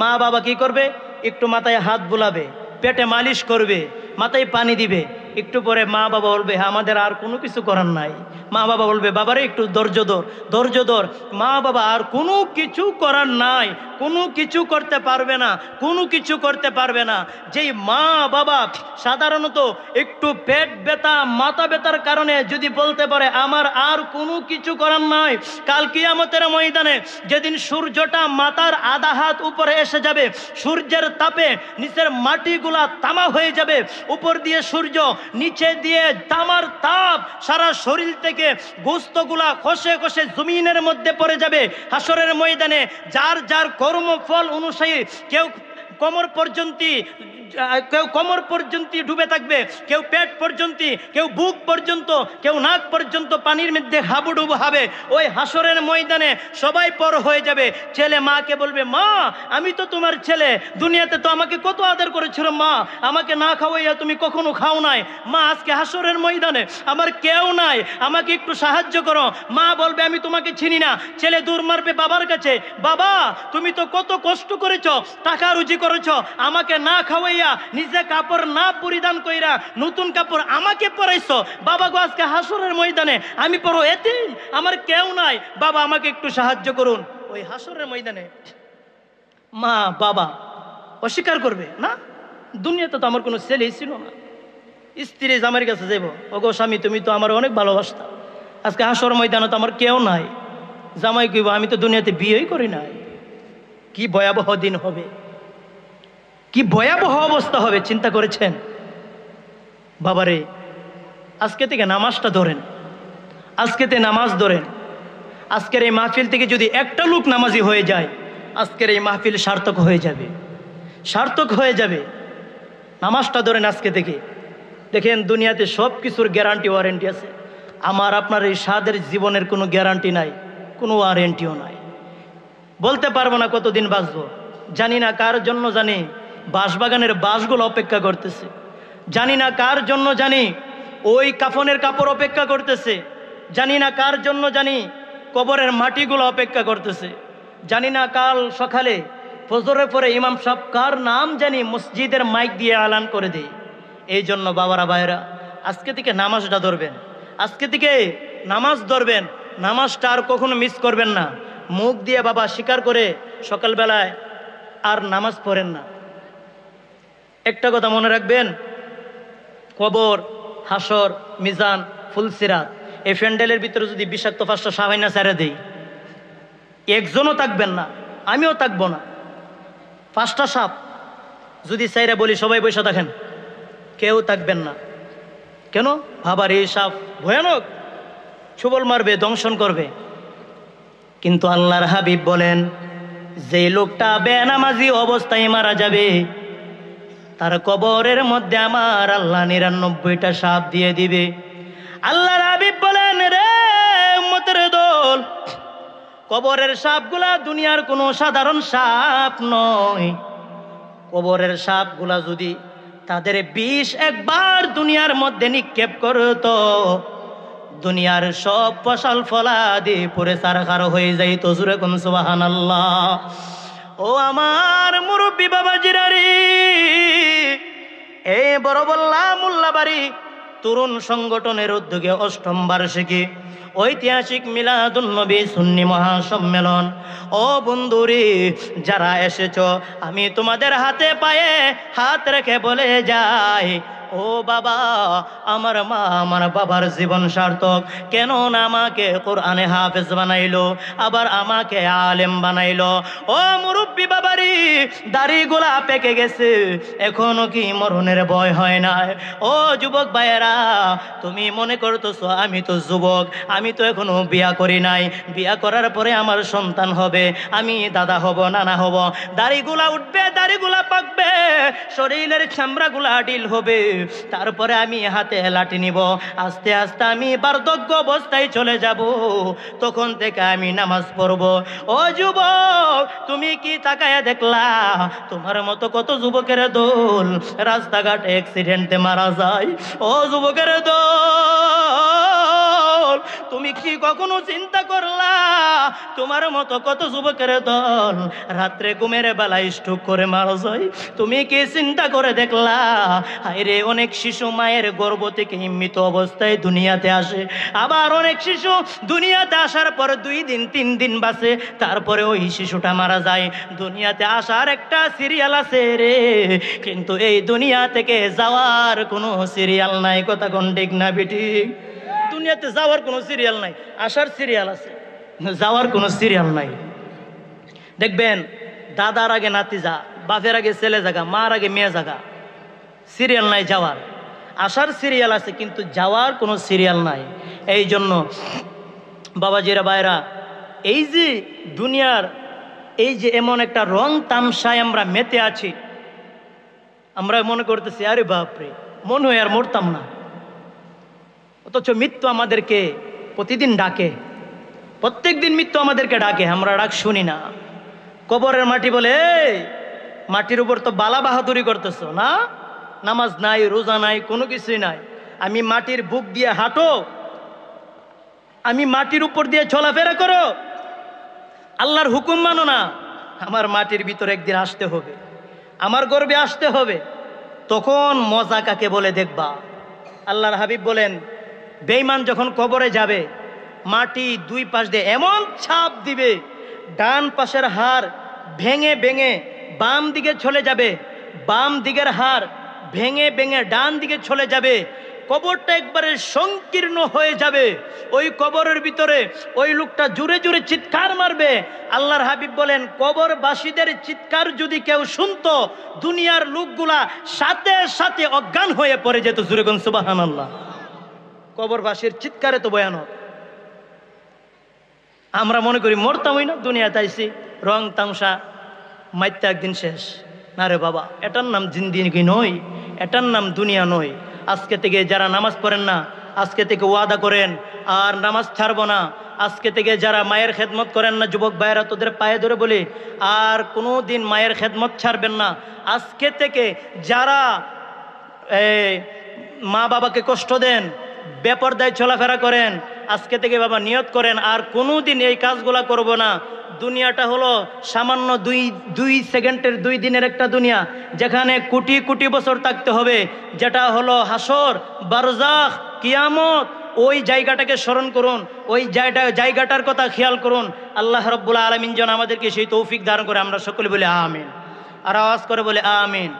মা বাবা কি করবে একটু মাথায় হাত বুলাবে পেটে মালিশ করবে মাথায় পানি দিবে একটু পরে মা বাবা বলবে হ্যাঁ, আমাদের আর কোনো কিছু করার নাই মা বাবা বলবে বাবারে একটু ধৈর্য ধর ধৈর্য ধর মা বাবা আর কোনো কিছু করার নাই কোনো কিছু করতে পারবে না কোনো কিছু করতে পারবে না যেই মা বাবা সাধারণত একটু পেট ব্যথা মাথা ব্যথার কারণে যদি বলতে পারে আমার আর কোনো কিছু করার নাই কাল কিয়ামতের ময়দানে যেদিন সূর্যটা মাতার আধা হাত উপরে এসে যাবে সূর্যের তাপে নিচের মাটিগুলা তামা হয়ে যাবে উপর দিয়ে সূর্য নিচে দিয়ে তামার তাপ সারা শরীর থেকে গোস্তগুলা খসে খসে জমিনের মধ্যে পড়ে যাবে হাসরের ময়দানে যার যার কর্মফল অনুসারী কেউ কোমর পর্যন্ত কেউ কোমর পর্যন্ত ডুবে থাকবে কেউ পেট পর্যন্ত কেউ বুক পর্যন্ত কেউ নাক পর্যন্ত পানির মধ্যে হাবুডুবু হবে ওই হাসরের ময়দানে সবাই পর হয়ে যাবে ছেলে মাকে বলবে মা আমি তো তোমার ছেলে দুনিয়াতে তো আমাকে কত আদর করেছিল মা আমাকে না খাওয়াইয়া তুমি কখনো খাও নাই মা আজকে হাসরের ময়দানে আমার কেউ নাই আমাকে একটু সাহায্য করো মা বলবে আমি তোমাকে চিনি না ছেলে দূর মারবে বাবার কাছে বাবা তুমি তো কত কষ্ট করেছ টাকা রুজি করেছ আমাকে না খাওয়াইয়া হইয়া নিজে কাপড় না পরিধান কইরা নতুন কাপড় আমাকে পরাইছো বাবা গো আজকে হাসরের ময়দানে আমি পড়ো এতে আমার কেউ নাই বাবা আমাকে একটু সাহায্য করুন ওই হাসরের ময়দানে মা বাবা অস্বীকার করবে না দুনিয়াতে তো আমার কোনো ছেলেই ছিল না স্ত্রী জামের কাছে যাইব ওগো স্বামী তুমি তো আমার অনেক ভালোবাসতা আজকে হাসর ময়দানে তো আমার কেউ নাই জামাই কইব আমি তো দুনিয়াতে বিয়েই করি নাই কি ভয়াবহ দিন হবে কি ভয়াবহ অবস্থা হবে চিন্তা করেছেন বাবারে আজকে থেকে নামাজটা ধরেন আজকেতে নামাজ ধরেন আজকের এই মাহফিল থেকে যদি একটা লোক নামাজি হয়ে যায় আজকের এই মাহফিল সার্থক হয়ে যাবে সার্থক হয়ে যাবে নামাজটা ধরেন আজকে থেকে দেখেন দুনিয়াতে সব কিছুর গ্যারান্টি ওয়ারেন্টি আছে আমার আপনার এই স্বাদের জীবনের কোনো গ্যারান্টি নাই কোনো ওয়ারেন্টিও নাই বলতে পারবো না কতদিন বাঁচব জানি না কার জন্য জানি বাঁশবাগানের বাঁশগুলো অপেক্ষা করতেছে জানি না কার জন্য জানি ওই কাফনের কাপড় অপেক্ষা করতেছে জানি না কার জন্য জানি কবরের মাটিগুলো অপেক্ষা করতেছে জানি না কাল সকালে ফজরের পরে ইমাম সব কার নাম জানি মসজিদের মাইক দিয়ে আলান করে দিই এই জন্য বাবারা ভাইরা আজকে থেকে নামাজটা ধরবেন আজকে থেকে নামাজ ধরবেন নামাজটা আর কখনো মিস করবেন না মুখ দিয়ে বাবা স্বীকার করে সকালবেলায় আর নামাজ পড়েন না একটা কথা মনে রাখবেন কবর হাসর মিজান ফুলসিরাত এই ফ্যান্ডেলের ভিতরে যদি বিষাক্ত ফাঁসটা না ছেড়ে দেই একজনও থাকবেন না আমিও থাকবো না ফাঁসটা সাপ যদি সাইরা বলি সবাই বৈশা থাকেন কেউ থাকবেন না কেন ভাবার এই সাপ ভয়ানক সুবল মারবে দংশন করবে কিন্তু আল্লাহর হাবিব বলেন যে লোকটা বেনামাজি অবস্থায় মারা যাবে তার কবরের মধ্যে আমার আল্লাহ নিরানব্বইটা সাপ দিয়ে দিবে আল্লাহ রাবিব বলেন রে মতের দোল কবরের সাপগুলা দুনিয়ার কোনো সাধারণ সাপ নয় কবরের সাপগুলা যদি তাদের বিষ একবার দুনিয়ার মধ্যে নিক্ষেপ করত দুনিয়ার সব ফসল ফলা দিয়ে পরে সারখার হয়ে তো জুরে কোন সোহান আল্লাহ ও আমার মুরব্বী বাবা জিরারি এ বড় বল্লা মোল্লাবাড়ি তরুণ সংগঠনের উদ্যোগে অষ্টম বার্ষিকী ঐতিহাসিক মিলাদুলনবী সুন্নি মহাসম্মেলন ও বন্ধুরি যারা এসেছ আমি তোমাদের হাতে পায়ে হাত রেখে বলে যাই ও বাবা আমার মা আমার বাবার জীবন সার্থক কেন না আমাকে কোরআনে হাফেজ বানাইলো আবার আমাকে আলেম বানাইলো ও মুরব্বী বাবারি গোলা পেকে গেছে এখনো কি মরণের ভয় হয় না ও যুবক ভাইয়েরা তুমি মনে করতেছো আমি তো যুবক আমি তো এখনো বিয়া করি নাই বিয়া করার পরে আমার সন্তান হবে আমি দাদা হব নানা হব দাড়িগুলা উঠবে দাড়িগুলা পাকবে শরীরের চামড়াগুলা ডিল হবে তারপরে আমি হাতে লাঠি নিব আস্তে আস্তে আমি বার্ধক্য অবস্থায় চলে যাব তখন থেকে আমি নামাজ পড়ব ও যুবক তুমি কি তাকায় দেখলা তোমার মতো কত যুবকের দোল রাস্তাঘাট অ্যাক্সিডেন্টে মারা যায় ও যুবকের দোল তুমি কি কখনো চিন্তা করলা তোমার মতো কত যুবকের দল রাত্রে ঘুমের বেলায় স্টুক করে মারা যায় তুমি কি চিন্তা করে দেখলা আরে অনেক শিশু মায়ের গর্ব থেকে হিম্মিত অবস্থায় দুনিয়াতে আসে আবার অনেক শিশু দুনিয়াতে আসার পর দুই দিন তিন দিন বাসে তারপরে ওই শিশুটা মারা যায় দুনিয়াতে আসার একটা সিরিয়াল আছে রে কিন্তু এই দুনিয়া থেকে যাওয়ার কোনো সিরিয়াল নাই কথা কোন ঠিক না বেটি দুনিয়াতে যাওয়ার কোনো সিরিয়াল নাই আসার সিরিয়াল আছে যাওয়ার কোনো সিরিয়াল নাই দেখবেন দাদার আগে নাতি যা বাপের আগে ছেলে জাগা মার আগে মেয়ে জাগা সিরিয়াল নাই যাওয়ার আসার সিরিয়াল আছে কিন্তু যাওয়ার কোনো সিরিয়াল নাই এই জন্য বাবাজিরা বাইরা এই যে দুনিয়ার এই যে এমন একটা রং তামসায় আমরা মেতে আছি আমরা মনে করতেছি আরে বাপরে মন হয়ে আর মরতাম না অথচ মৃত্যু আমাদেরকে প্রতিদিন ডাকে প্রত্যেক দিন মৃত্যু আমাদেরকে ডাকে আমরা ডাক শুনি না কবরের মাটি বলে মাটির উপর তো বালা বাহাদুরি করতেছ না নামাজ নাই রোজা নাই কোনো কিছুই নাই আমি মাটির বুক দিয়ে হাঁটো আমি মাটির উপর দিয়ে চলাফেরা করো আল্লাহর হুকুম মানো না আমার মাটির ভিতরে একদিন আসতে হবে আমার গর্বে আসতে হবে তখন মজা কাকে বলে দেখবা আল্লাহর হাবিব বলেন বেইমান যখন কবরে যাবে মাটি দুই পাশ দিয়ে এমন ছাপ দিবে ডান পাশের হার ভেঙে ভেঙে বাম দিকে চলে যাবে বাম দিকের হার ভেঙে ভেঙে ডান দিকে চলে যাবে কবরটা একবারে সংকীর্ণ হয়ে যাবে ওই কবরের ভিতরে ওই লোকটা জুড়ে জুড়ে চিৎকার মারবে আল্লাহর হাবিব বলেন কবরবাসীদের চিৎকার যদি কেউ শুনত দুনিয়ার লোকগুলা সাথে সাথে অজ্ঞান হয়ে পড়ে যেত জুরেগন সুবাহান আল্লাহ কবরবাসীর চিৎকারে তো ভয়ানক আমরা মনে করি মরতামই না দুনিয়া তাইছি রং তামসা মাইত্যা একদিন শেষ না রে বাবা এটার নাম জিন্দিগি নয় এটার নাম দুনিয়া নয় আজকে থেকে যারা নামাজ পড়েন না আজকে থেকে ওয়াদা করেন আর নামাজ ছাড়বো না আজকে থেকে যারা মায়ের খেদমত করেন না যুবক ভাইয়েরা তোদের পায়ে ধরে বলি আর কোনো দিন মায়ের খেদমত ছাড়বেন না আজকে থেকে যারা মা বাবাকে কষ্ট দেন দেয় চলাফেরা করেন আজকে থেকে বাবা নিয়ত করেন আর কোনো দিন এই কাজগুলা করব না দুনিয়াটা হলো সামান্য দুই দুই সেকেন্ডের দুই দিনের একটা দুনিয়া যেখানে কোটি কোটি বছর থাকতে হবে যেটা হলো হাসর বারজাখ কিয়ামত ওই জায়গাটাকে স্মরণ করুন ওই জায়গা জায়গাটার কথা খেয়াল করুন আল্লাহ রব্বুল আলমিন যেন আমাদেরকে সেই তৌফিক ধারণ করে আমরা সকলে বলে আমিন আর আওয়াজ করে বলে আমিন